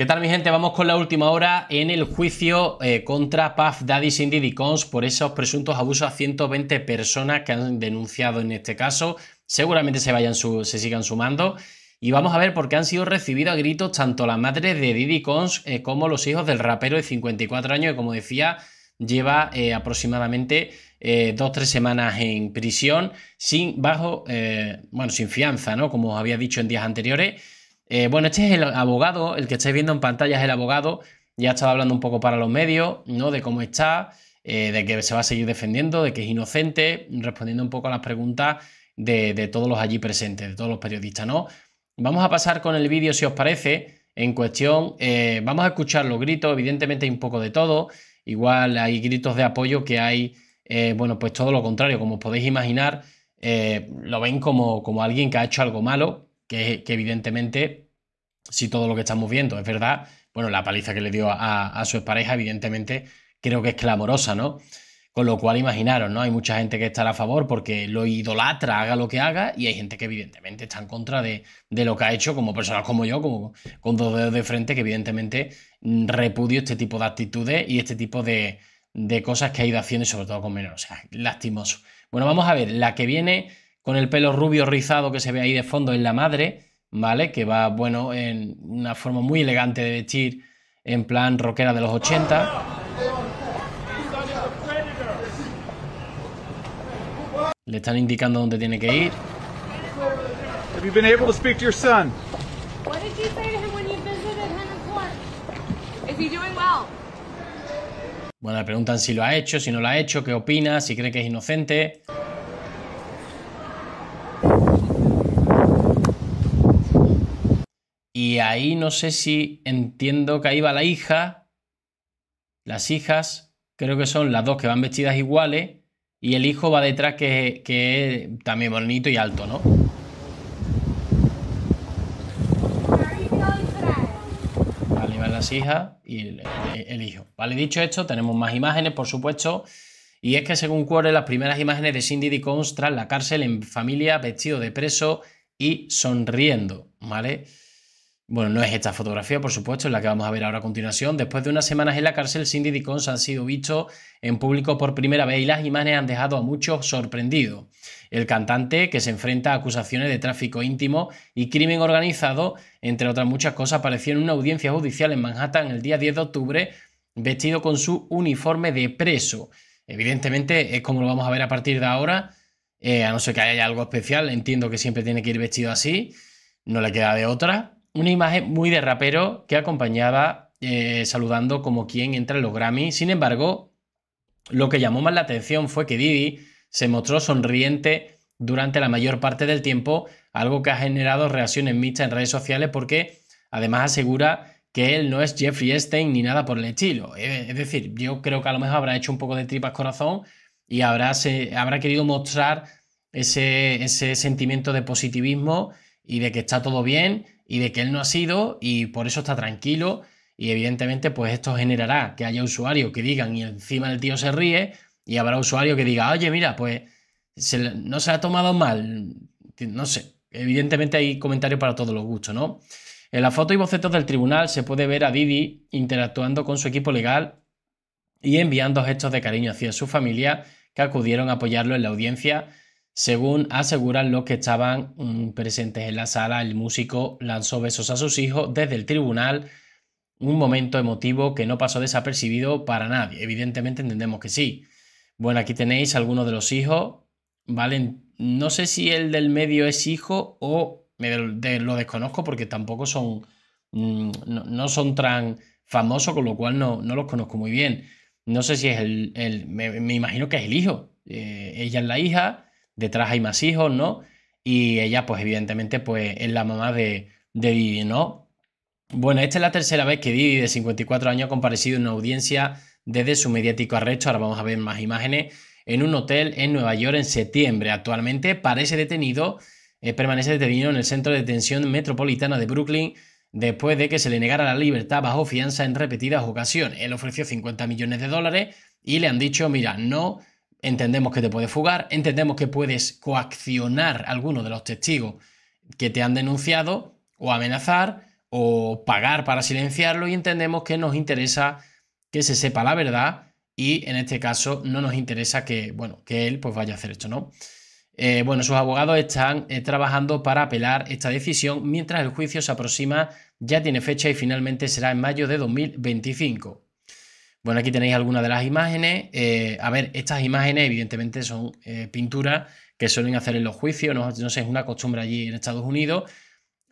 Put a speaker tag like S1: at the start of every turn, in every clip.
S1: ¿Qué tal mi gente? Vamos con la última hora en el juicio eh, contra Puff Daddy Diddy Dicons por esos presuntos abusos a 120 personas que han denunciado en este caso. Seguramente se, vayan se sigan sumando. Y vamos a ver por qué han sido recibidos a gritos tanto las madres de Diddy Cons eh, como los hijos del rapero de 54 años, que como decía, lleva eh, aproximadamente dos semanas en prisión, sin bajo, bueno, sin fianza, ¿no? Como os había dicho en días anteriores. Eh, bueno, este es el abogado, el que estáis viendo en pantalla es el abogado. Ya estaba hablando un poco para los medios, ¿no? De cómo está, eh, de que se va a seguir defendiendo, de que es inocente, respondiendo un poco a las preguntas de, todos los allí presentes, de todos los periodistas, ¿no? Vamos a pasar con el vídeo, si os parece, en cuestión. Eh, vamos a escuchar los gritos, evidentemente hay un poco de todo. Igual hay gritos de apoyo que hay, bueno, pues todo lo contrario, como os podéis imaginar, lo ven como, como alguien que ha hecho algo malo que, evidentemente, si todo lo que estamos viendo es verdad, bueno, la paliza que le dio a, a su pareja evidentemente, creo que es clamorosa, ¿no? Con lo cual, imaginaros, ¿no? Hay mucha gente que estará a favor porque lo idolatra, haga lo que haga, y hay gente que evidentemente está en contra de, lo que ha hecho, como personas como yo, como con dos dedos de frente, que evidentemente mm, repudio este tipo de actitudes y este tipo de, de cosas que ha ido haciendo, y sobre todo con menores. O sea, lastimoso. Bueno, vamos a ver, la que viene con el pelo rubio rizado que se ve ahí de fondo en la madre, ¿vale? Que va, bueno, en una forma muy elegante de vestir, en plan rockera de los 80. Le están indicando dónde tiene que ir. Bueno, le preguntan si lo ha hecho, si no lo ha hecho, qué opina, si cree que es inocente. Y ahí no sé si entiendo que ahí va la hija. Las hijas, creo que son las dos que van vestidas iguales. Y el hijo va detrás que, es también bonito y alto, ¿no? Vale, van las hijas y el, hijo. Vale, dicho esto, tenemos más imágenes, por supuesto. Y es que según Cuore, las primeras imágenes de Cindy Dickens tras la cárcel en familia, vestido de preso y sonriendo, ¿vale? Bueno, no es esta fotografía, por supuesto, es la que vamos a ver ahora a continuación. Después de unas semanas en la cárcel, Cindy y ha han sido vistos en público por primera vez y las imágenes han dejado a muchos sorprendidos. El cantante, que se enfrenta a acusaciones de tráfico íntimo y crimen organizado, entre otras muchas cosas, apareció en una audiencia judicial en Manhattan el día 10 de octubre, vestido con su uniforme de preso. Evidentemente, es como lo vamos a ver a partir de ahora, eh, a no ser que haya algo especial, entiendo que siempre tiene que ir vestido así, no le queda de otra una imagen muy de rapero que acompañaba eh, saludando como quien entra en los Grammy. Sin embargo, lo que llamó más la atención fue que Didi se mostró sonriente durante la mayor parte del tiempo, algo que ha generado reacciones mixtas en redes sociales porque además asegura que él no es Jeffrey Stein ni nada por el estilo. Eh, es decir, yo creo que a lo mejor habrá hecho un poco de tripas corazón y habrá, se, habrá querido mostrar ese, ese sentimiento de positivismo y de que está todo bien y de que él no ha sido y por eso está tranquilo y evidentemente pues esto generará que haya usuarios que digan y encima el tío se ríe y habrá usuario que diga, oye mira, pues no se ha tomado mal, no sé, evidentemente hay comentarios para todos los gustos, ¿no? En la foto y bocetos del tribunal se puede ver a Didi interactuando con su equipo legal y enviando gestos de cariño hacia su familia que acudieron a apoyarlo en la audiencia según aseguran los que estaban mm, presentes en la sala, el músico lanzó besos a sus hijos desde el tribunal, un momento emotivo que no pasó desapercibido para nadie. Evidentemente entendemos que sí. Bueno, aquí tenéis algunos de los hijos, ¿vale? No sé si el del medio es hijo o lo desconozco porque tampoco son, mm, no, son tan famosos, con lo cual no, los conozco muy bien. No sé si es el, me, imagino que es el hijo. Eh, ella es la hija detrás hay más hijos, ¿no? Y ella, pues evidentemente, pues es la mamá de, de Didi, ¿no? Bueno, esta es la tercera vez que Didi, de 54 años, ha comparecido en una audiencia desde su mediático arresto, ahora vamos a ver más imágenes, en un hotel en Nueva York en septiembre. Actualmente parece detenido, eh, permanece detenido en el Centro de Detención Metropolitana de Brooklyn después de que se le negara la libertad bajo fianza en repetidas ocasiones. Él ofreció 50 millones de dólares y le han dicho, mira, no entendemos que te puede fugar, entendemos que puedes coaccionar a alguno de los testigos que te han denunciado o amenazar o pagar para silenciarlo y entendemos que nos interesa que se sepa la verdad y en este caso no nos interesa que, bueno, que él pues vaya a hacer esto, ¿no? Eh, bueno, sus abogados están eh, trabajando para apelar esta decisión mientras el juicio se aproxima, ya tiene fecha y finalmente será en mayo de 2025. Bueno, aquí tenéis algunas de las imágenes. Eh, a ver, estas imágenes evidentemente son eh, pinturas que suelen hacer en los juicios, no, sé, es una costumbre allí en Estados Unidos.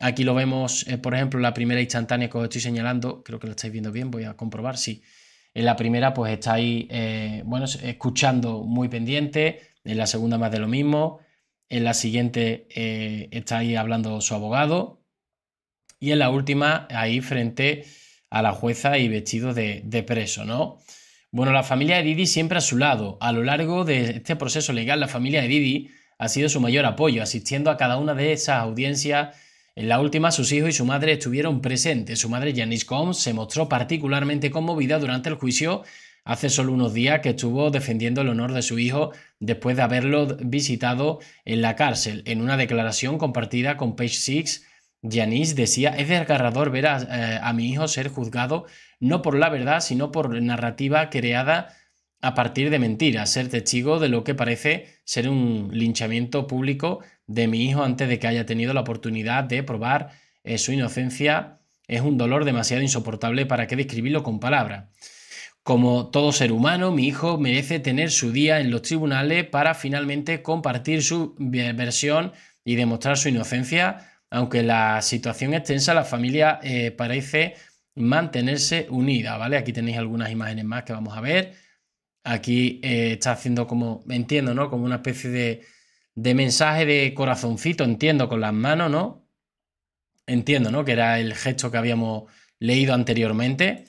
S1: Aquí lo vemos, eh, por ejemplo, la primera instantánea que os estoy señalando, creo que lo estáis viendo bien, voy a comprobar, si En la primera pues estáis, bueno, escuchando muy pendiente, en la segunda más de lo mismo, en la siguiente estáis hablando su abogado y en la última ahí frente a la jueza y vestido de, preso, ¿no? Bueno, la familia de Didi siempre a su lado. A lo largo de este proceso legal, la familia de Didi ha sido su mayor apoyo, asistiendo a cada una de esas audiencias. En la última, sus hijos y su madre estuvieron presentes. Su madre, Janice Combs, se mostró particularmente conmovida durante el juicio hace solo unos días que estuvo defendiendo el honor de su hijo después de haberlo visitado en la cárcel. En una declaración compartida con Page Six, Yanis decía, es desgarrador ver eh, a, mi hijo ser juzgado no por la verdad, sino por narrativa creada a partir de mentiras, ser testigo de lo que parece ser un linchamiento público de mi hijo antes de que haya tenido la oportunidad de probar eh, su inocencia. Es un dolor demasiado insoportable para que describirlo con palabras. Como todo ser humano, mi hijo merece tener su día en los tribunales para finalmente compartir su versión y demostrar su inocencia aunque la situación es tensa, la familia eh, parece mantenerse unida, ¿vale? Aquí tenéis algunas imágenes más que vamos a ver. Aquí eh, está haciendo como, entiendo, ¿no? Como una especie de, de mensaje de corazoncito, entiendo, con las manos, ¿no? Entiendo, ¿no? Que era el gesto que habíamos leído anteriormente.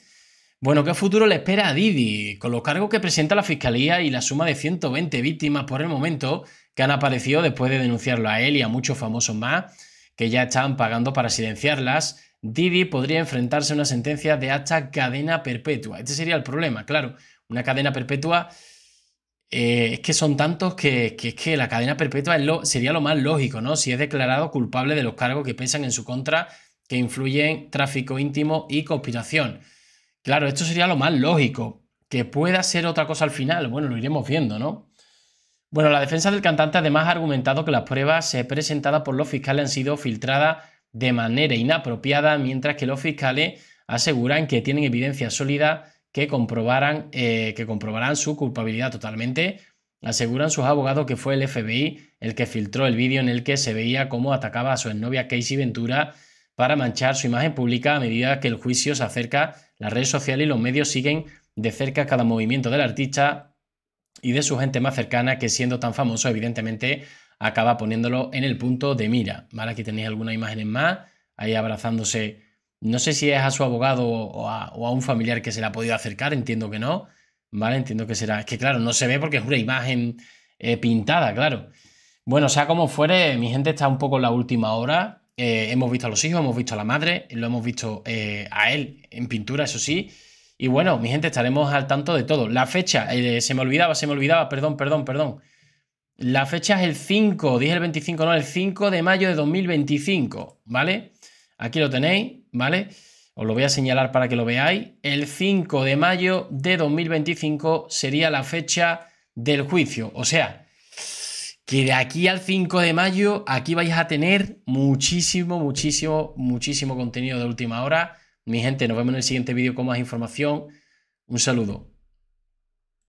S1: Bueno, ¿qué futuro le espera a Didi? Con los cargos que presenta la Fiscalía y la suma de 120 víctimas por el momento que han aparecido después de denunciarlo a él y a muchos famosos más, que ya estaban pagando para silenciarlas, Didi podría enfrentarse a una sentencia de hasta cadena perpetua. Este sería el problema, claro. Una cadena perpetua eh, es que son tantos que, que, que la cadena perpetua lo, sería lo más lógico, ¿no? Si es declarado culpable de los cargos que pesan en su contra, que influyen tráfico íntimo y conspiración. Claro, esto sería lo más lógico. Que pueda ser otra cosa al final, bueno, lo iremos viendo, ¿no? Bueno, la defensa del cantante además ha argumentado que las pruebas presentadas por los fiscales han sido filtradas de manera inapropiada, mientras que los fiscales aseguran que tienen evidencia sólida que, eh, que comprobarán su culpabilidad totalmente. Aseguran sus abogados que fue el FBI el que filtró el vídeo en el que se veía cómo atacaba a su exnovia Casey Ventura para manchar su imagen pública a medida que el juicio se acerca, las redes sociales y los medios siguen de cerca cada movimiento del artista y de su gente más cercana que siendo tan famoso evidentemente acaba poniéndolo en el punto de mira. ¿vale? Aquí tenéis algunas imágenes más, ahí abrazándose, no sé si es a su abogado o a, un familiar que se le ha podido acercar, entiendo que no, ¿vale? Entiendo que será, que claro, no se ve porque es una imagen eh, pintada, claro. Bueno, sea como fuere, mi gente está un poco en la última hora, eh, hemos visto a los hijos, hemos visto a la madre, lo hemos visto eh, a él en pintura, eso sí. Y bueno, mi gente, estaremos al tanto de todo. La fecha, eh, se me olvidaba, se me olvidaba, perdón, perdón, perdón. La fecha es el 5, dije el 25, no, el 5 de mayo de 2025, ¿vale? Aquí lo tenéis, ¿vale? Os lo voy a señalar para que lo veáis. El 5 de mayo de 2025 sería la fecha del juicio. O sea, que de aquí al 5 de mayo, aquí vais a tener muchísimo, muchísimo, muchísimo contenido de última hora. Mi gente, nos vemos en el siguiente vídeo con más información. Un saludo.